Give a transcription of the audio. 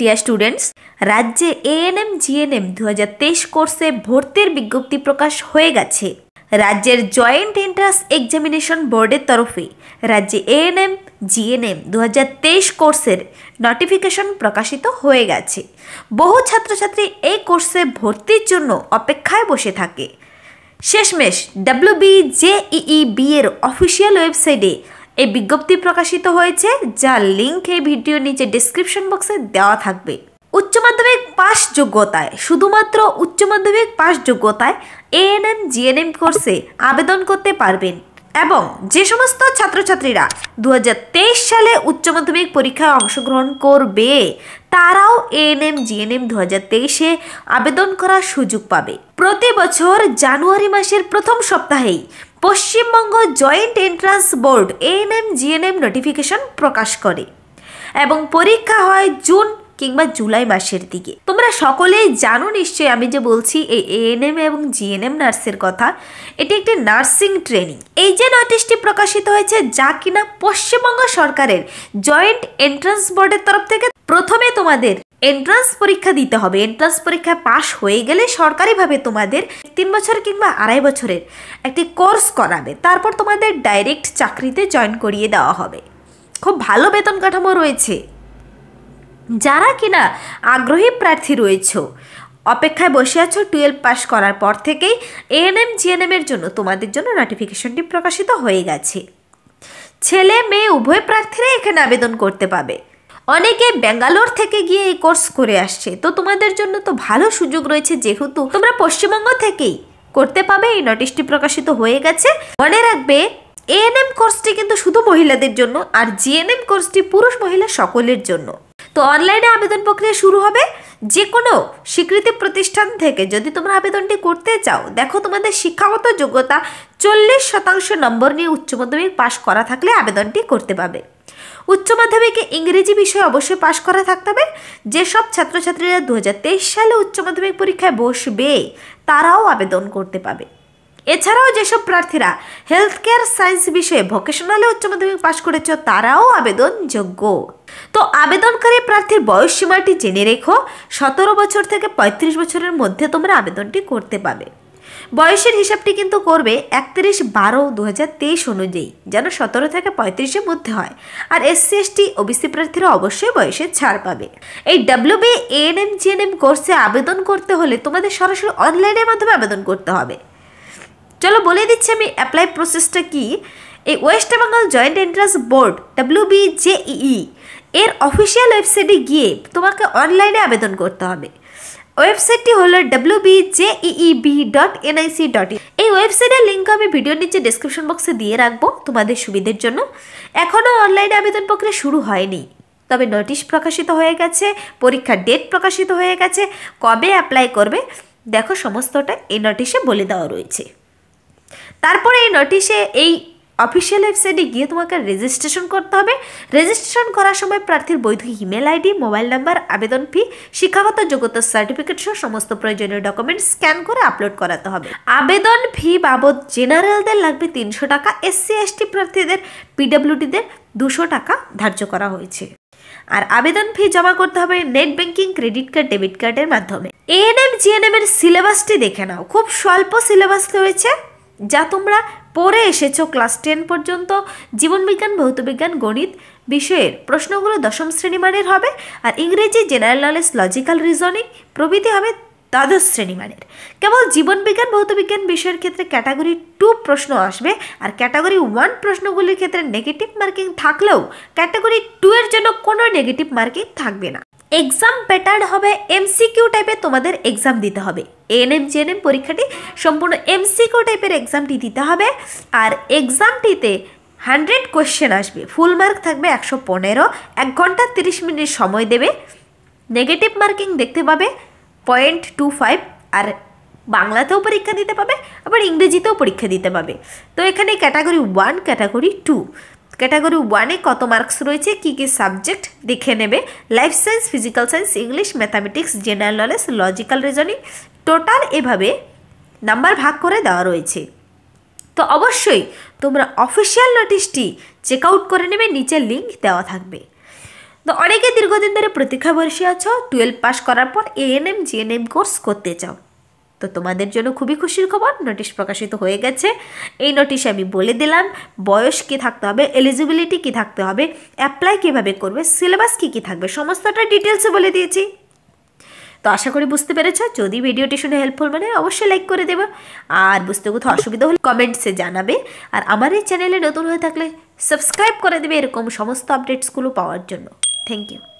deer students রাজ্যে ANM GNM দু হাজার তেইশ কোর্সে ভর্তির বিজ্ঞপ্তি প্রকাশ হয়ে গেছে রাজ্যের জয়েন্ট এন্ট্রান্স এক্সামিনেশন বোর্ডের তরফে রাজ্যে এএনএম জিএনএম দু হাজার তেইশ কোর্সের নোটিফিকেশন প্রকাশিত হয়ে গেছে বহু ছাত্রছাত্রী এই কোর্সে ভর্তির জন্য অপেক্ষায় বসে থাকে শেষমেশ ডাব্লিউবি জেইই বি এর অফিসিয়াল ওয়েবসাইটে এই বিজ্ঞপ্তি প্রকাশিত হয়েছে যার লিঙ্ক এই ভিডিওর নিচে ডিসক্রিপশন বক্সে দেওয়া থাকবে উচ্চ মাধ্যমিক পাশ যোগ্যতায় শুধুমাত্র উচ্চ মাধ্যমিক পাশ যোগ্যতায় এএনএম জিএনএম কোর্সে আবেদন করতে পারবেন এবং যে সমস্ত ছাত্রছাত্রীরা দু সালে উচ্চ মাধ্যমিক পরীক্ষায় অংশগ্রহণ করবে তারাও এএনএম জিএনএম দু হাজার তেইশে আবেদন করার সুযোগ পাবে প্রতি বছর জানুয়ারি মাসের প্রথম সপ্তাহেই Paschimbanga joint entrance board ANM GNM notification প্রকাশ করে এবং পরীক্ষা হয় জুন কিংবা জুলাই মাসের দিকে তোমরা সকলেই জানো নিশ্চয়ই আমি যে বলছি এই এএনএম এবং জিএনএম নার্সের কথা এটি একটি নার্সিং ট্রেনিং এই যে নোটিশটি প্রকাশিত হয়েছে যা কিনা পশ্চিমবঙ্গ সরকারের জয়েন্ট এন্ট্রান্স বোর্ডের তরফ থেকে প্রথমে তোমাদের এন্ট্রান্স পরীক্ষা দিতে হবে এন্ট্রান্স পরীক্ষা পাশ হয়ে গেলে সরকারিভাবে তোমাদের তিন বছর কিংবা আড়াই বছরের একটি কোর্স করাবে তারপর তোমাদের ডাইরেক্ট চাকরিতে জয়েন করিয়ে দেওয়া হবে খুব ভালো বেতন কাঠামো রয়েছে যারা কিনা আগ্রহী প্রার্থী রয়েছ অপেক্ষায় বসে আছো টুয়েলভ পাস করার পর থেকেই এএনএম জিএনএমের জন্য তোমাদের জন্য নোটিফিকেশনটি প্রকাশিত হয়ে গেছে ছেলে মেয়ে উভয় প্রার্থীরা এখানে আবেদন করতে পাবে অনেকে ব্যাঙ্গালোর থেকে গিয়ে এই কোর্স করে আসছে তো তোমাদের জন্য তো ভালো সুযোগ রয়েছে যেহেতু তোমরা পশ্চিমবঙ্গ থেকেই করতে পাবে এই নোটিশটি প্রকাশিত হয়ে গেছে মনে রাখবে এএনএম কোর্সটি কিন্তু শুধু মহিলাদের জন্য আর জিএনএম কোর্সটি পুরুষ মহিলা সকলের জন্য তো অনলাইনে আবেদন প্রক্রিয়া শুরু হবে যে কোনো স্বীকৃতি প্রতিষ্ঠান থেকে যদি তোমরা আবেদনটি করতে চাও দেখো তোমাদের শিক্ষাগত যোগ্যতা চল্লিশ শতাংশ নম্বর নিয়ে উচ্চ মাধ্যমিক পাশ করা থাকলে আবেদনটি করতে পাবে উচ্চ মাধ্যমিকে ইংরেজি বিষয়ে অবশ্যই পাশ করা থাকতে হবে যেসব ছাত্রছাত্রীরা দু হাজার সালে উচ্চ মাধ্যমিক পরীক্ষায় বসবে তারাও আবেদন করতে পাবে এছাড়াও যেসব প্রার্থীরা হেলথ কেয়ার সায়েন্স বিষয়ে ভোকেশনালে উচ্চ মাধ্যমিক পাশ করেছ তারাও আবেদনযোগ্য তো আবেদনকারী প্রার্থীর বয়স সীমাটি জেনে রেখো সতেরো বছর থেকে ৩৫ বছরের মধ্যে তোমরা আবেদনটি করতে পাবে বয়সের হিসাবটি কিন্তু করবে একত্রিশ বারো দু অনুযায়ী যেন সতেরো থেকে পঁয়ত্রিশের মধ্যে হয় আর এসসি এসটি ওবিসি প্রার্থীরা অবশ্যই বয়সে ছাড় পাবে এই ডাব্লিউ বি এএনএম জিএনএম কোর্সে আবেদন করতে হলে তোমাদের সরাসরি অনলাইনের মাধ্যমে আবেদন করতে হবে চলো বলে দিচ্ছি আমি অ্যাপ্লাই প্রসেসটা কি এই West Bengal joint entrance board W B এর অফিসিয়াল ওয়েবসাইটে গিয়ে তোমাকে অনলাইনে আবেদন করতে হবে ওয়েবসাইটটি হলো W B dot NIC dot এই ওয়েবসাইটের লিঙ্ক আমি ভিডিওর নিচে ডিসক্রিপশন বক্সে দিয়ে রাখবো তোমাদের সুবিধের জন্য এখনও অনলাইনে আবেদন প্রক্রিয়া শুরু হয়নি তবে নোটিশ প্রকাশিত হয়ে গেছে পরীক্ষার ডেট প্রকাশিত হয়ে গেছে কবে অ্যাপ্লাই করবে দেখো সমস্তটা এই নোটিশে বলে দেওয়া রয়েছে তারপরে এই নোটিশে এই অফিসিয়াল ওয়েবসাইটে গিয়ে তোমাকে রেজিস্ট্রেশন করতে হবে রেজিস্ট্রেশন করার সময় প্রার্থীর বৈধ ইমেল আইডি মোবাইল নাম্বার আবেদন ফি শিক্ষাগত যোগ্যতার সার্টিফিকেট সহ সমস্ত প্রয়োজনীয় ডকুমেন্ট স্ক্যান করে আপলোড করাতে হবে আবেদন ফি বাবদ জেনারেলদের লাগবে তিনশো টাকা এসসি এসটি প্রার্থীদের পিডাব্লিউডিদের দুশো টাকা ধার্য করা হয়েছে আর আবেদন ফি জমা করতে হবে net banking credit card debit কার্ডের মাধ্যমে এএনএম জিএনএম এর সিলেবাসটি দেখে নাও খুব স্বল্প সিলেবাস রয়েছে যা তোমরা পড়ে এসেছো ক্লাস টেন পর্যন্ত জীবনবিজ্ঞান ভৌতবিজ্ঞান গণিত বিষয়ের প্রশ্নগুলো দশম শ্রেণীমানের হবে আর ইংরেজি জেনারেল নলেজ লজিক্যাল রিজনিং প্রভৃতি হবে দ্বাদশ শ্রেণীমানের কেবল জীবনবিজ্ঞান ভৌতবিজ্ঞান বিষয়ের ক্ষেত্রে ক্যাটাগরি টু প্রশ্ন আসবে আর ক্যাটাগরি ওয়ান প্রশ্নগুলির ক্ষেত্রে নেগেটিভ মার্কিং থাকলেও ক্যাটাগরি টু এর জন্য কোনো নেগেটিভ মার্কিং থাকবে না এক্সাম প্যাটার্ন হবে এমসিকিউ টাইপের তোমাদের এক্সাম দিতে হবে এএনএম জিএনএম পরীক্ষাটি সম্পূর্ণ এমসিকিউ টাইপের এক্সামটি দিতে হবে আর এক্সামটিতে হান্ড্রেড কোয়েশ্চেন আসবে ফুল মার্ক থাকবে একশো পনেরো এক ঘন্টা তিরিশ মিনিট সময় দেবে নেগেটিভ মার্কিং দেখতে পাবে পয়েন্ট টু ফাইভ আর বাংলাতেও পরীক্ষা দিতে পাবে আবার ইংরেজিতেও পরীক্ষা দিতে পাবে তো এখানে category one category two category ওয়ানে কত মার্কস রয়েছে কি কি সাবজেক্ট দেখে নেবে life science physical science English mathematics general knowledge logical reasoning total এভাবে নাম্বার ভাগ করে দেওয়া রয়েছে তো অবশ্যই তোমরা অফিসিয়াল নোটিশটি চেক আউট করে নেবে নিচে লিঙ্ক দেওয়া থাকবে তো অনেকে দীর্ঘদিন ধরে প্রতীক্ষা বসে আছো টুয়েলভ পাস করার পর এএনএম জিএনএম কোর্স করতে চাও তো তোমাদের জন্য খুবই খুশির খবর নোটিশ প্রকাশিত হয়ে গেছে এই নোটিশে আমি বলে দিলাম বয়স কী থাকতে হবে এলিজিবিলিটি কী থাকতে হবে অ্যাপ্লাই কীভাবে করবে সিলেবাস কী কী থাকবে সমস্তটা ডিটেলসে বলে দিয়েছি তো আশা করি বুঝতে পেরেছ যদি ভিডিওটি শুনে হেল্পফুল মানে অবশ্যই লাইক করে দেবে আর বুঝতে কোথাও অসুবিধা হলে কমেন্টসে জানাবে আর আমার এই চ্যানেলে নতুন হয়ে থাকলে সাবস্ক্রাইব করে দেবে এরকম সমস্ত আপডেটসগুলো পাওয়ার জন্য থ্যাংক ইউ